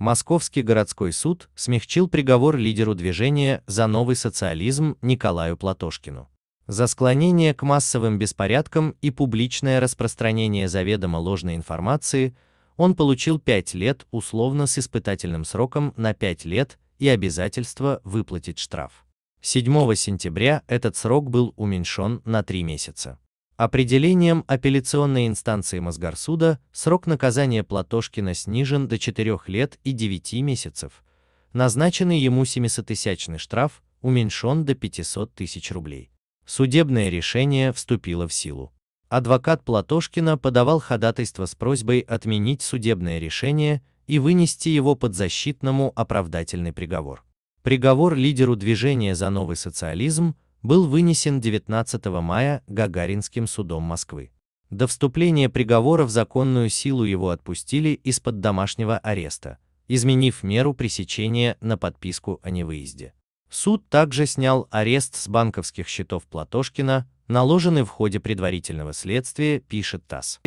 Московский городской суд смягчил приговор лидеру движения «За новый социализм» Николаю Платошкину. За склонение к массовым беспорядкам и публичное распространение заведомо ложной информации он получил 5 лет условно с испытательным сроком на 5 лет и обязательство выплатить штраф. 7 сентября этот срок был уменьшен на 3 месяца. Определением апелляционной инстанции Мосгорсуда срок наказания Платошкина снижен до 4 лет и 9 месяцев. Назначенный ему 700-тысячный штраф уменьшен до 500 тысяч рублей. Судебное решение вступило в силу. Адвокат Платошкина подавал ходатайство с просьбой отменить судебное решение и вынести его подзащитному оправдательный приговор. Приговор лидеру движения за новый социализм был вынесен 19 мая Гагаринским судом Москвы. До вступления приговора в законную силу его отпустили из-под домашнего ареста, изменив меру пресечения на подписку о невыезде. Суд также снял арест с банковских счетов Платошкина, наложенный в ходе предварительного следствия, пишет ТАСС.